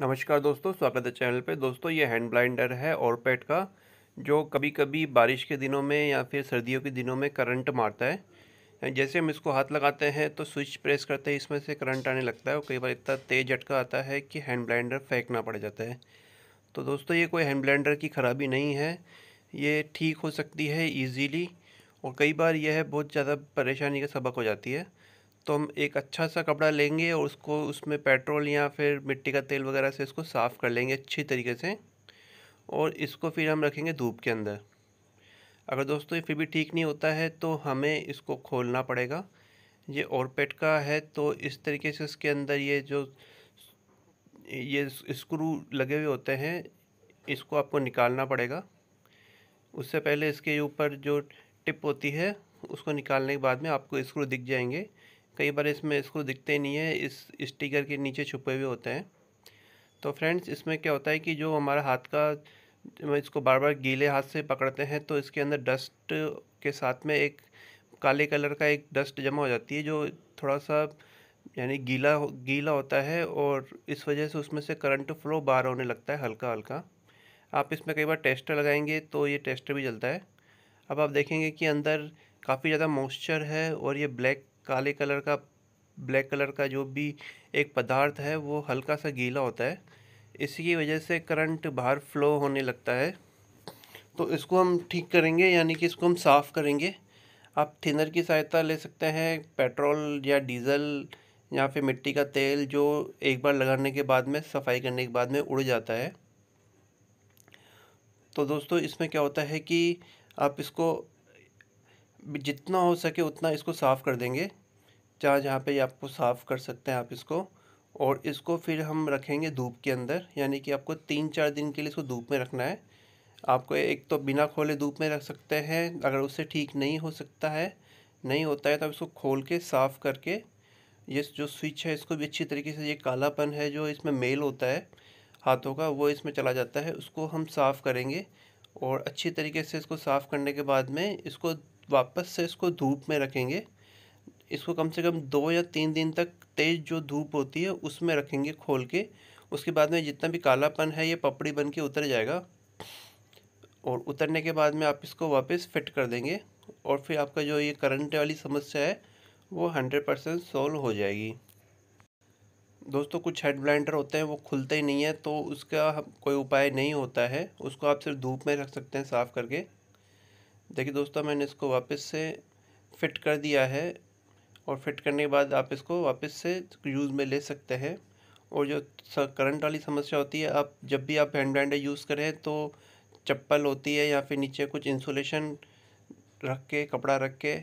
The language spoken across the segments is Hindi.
नमस्कार दोस्तों स्वागत है चैनल पे दोस्तों ये हैंड ब्लाइंडर है और पेट का जो कभी कभी बारिश के दिनों में या फिर सर्दियों के दिनों में करंट मारता है जैसे हम इसको हाथ लगाते हैं तो स्विच प्रेस करते हैं इसमें से करंट आने लगता है और कई बार इतना तेज़ झटका आता है कि हैंड ब्लाइंडर फेंकना पड़ जाता है तो दोस्तों ये कोई हैंड ब्लाइंडर की खराबी नहीं है ये ठीक हो सकती है ईजीली और कई बार यह बहुत ज़्यादा परेशानी का सबक हो जाती है तो हम एक अच्छा सा कपड़ा लेंगे और उसको उसमें पेट्रोल या फिर मिट्टी का तेल वगैरह से इसको साफ़ कर लेंगे अच्छी तरीके से और इसको फिर हम रखेंगे धूप के अंदर अगर दोस्तों ये फिर भी ठीक नहीं होता है तो हमें इसको खोलना पड़ेगा ये और पेट का है तो इस तरीके से इसके अंदर ये जो ये स्क्रू लगे हुए होते हैं इसको आपको निकालना पड़ेगा उससे पहले इसके ऊपर जो टिप होती है उसको निकालने के बाद में आपको स्क्रू दिख जाएंगे कई बार इसमें इसको दिखते नहीं है इस स्टिकर के नीचे छुपे हुए होते हैं तो फ्रेंड्स इसमें क्या होता है कि जो हमारा हाथ का इसको बार बार गीले हाथ से पकड़ते हैं तो इसके अंदर डस्ट के साथ में एक काले कलर का एक डस्ट जमा हो जाती है जो थोड़ा सा यानी गीला हो, गीला होता है और इस वजह से उसमें से करंट फ्लो बाहर होने लगता है हल्का हल्का आप इसमें कई बार टेस्टर लगाएंगे तो ये टेस्टर भी जलता है अब आप देखेंगे कि अंदर काफ़ी ज़्यादा मॉइस्चर है और ये ब्लैक काले कलर का ब्लैक कलर का जो भी एक पदार्थ है वो हल्का सा गीला होता है इसी की वजह से करंट बाहर फ्लो होने लगता है तो इसको हम ठीक करेंगे यानी कि इसको हम साफ़ करेंगे आप थिनर की सहायता ले सकते हैं पेट्रोल या डीज़ल या फिर मिट्टी का तेल जो एक बार लगाने के बाद में सफाई करने के बाद में उड़ जाता है तो दोस्तों इसमें क्या होता है कि आप इसको जितना हो सके उतना इसको साफ़ कर देंगे जहाँ जहाँ पे आपको साफ़ कर सकते हैं आप इसको और इसको फिर हम रखेंगे धूप के अंदर यानी कि आपको तीन चार दिन के लिए इसको धूप में रखना है आपको एक तो बिना खोले धूप में रख सकते हैं अगर उससे ठीक नहीं हो सकता है नहीं होता है तो आप इसको खोल के साफ़ करके ये जो स्विच है इसको भी अच्छी तरीके से ये कालापन है जो इसमें मेल होता है हाथों का वो इसमें चला जाता है उसको हम साफ़ करेंगे और अच्छी तरीके से इसको साफ़ करने के बाद में इसको वापस से इसको धूप में रखेंगे इसको कम से कम दो या तीन दिन तक तेज़ जो धूप होती है उसमें रखेंगे खोल के उसके बाद में जितना भी कालापन है ये पपड़ी बन के उतर जाएगा और उतरने के बाद में आप इसको वापस फिट कर देंगे और फिर आपका जो ये करंट वाली समस्या है वो हंड्रेड परसेंट सॉल्व हो जाएगी दोस्तों कुछ हेड ब्लाइंडर होते हैं वो खुलते ही नहीं है तो उसका कोई उपाय नहीं होता है उसको आप सिर्फ धूप में रख सकते हैं साफ़ करके देखिए दोस्तों मैंने इसको वापस से फिट कर दिया है और फिट करने के बाद आप इसको वापस से यूज़ में ले सकते हैं और जो करंट वाली समस्या होती है आप जब भी आप हैंड ब्रांडर यूज़ करें तो चप्पल होती है या फिर नीचे कुछ इंसुलेशन रख के कपड़ा रख के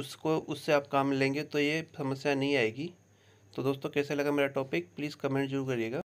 उसको उससे आप काम लेंगे तो ये समस्या नहीं आएगी तो दोस्तों कैसे लगा मेरा टॉपिक प्लीज़ कमेंट जरूर करिएगा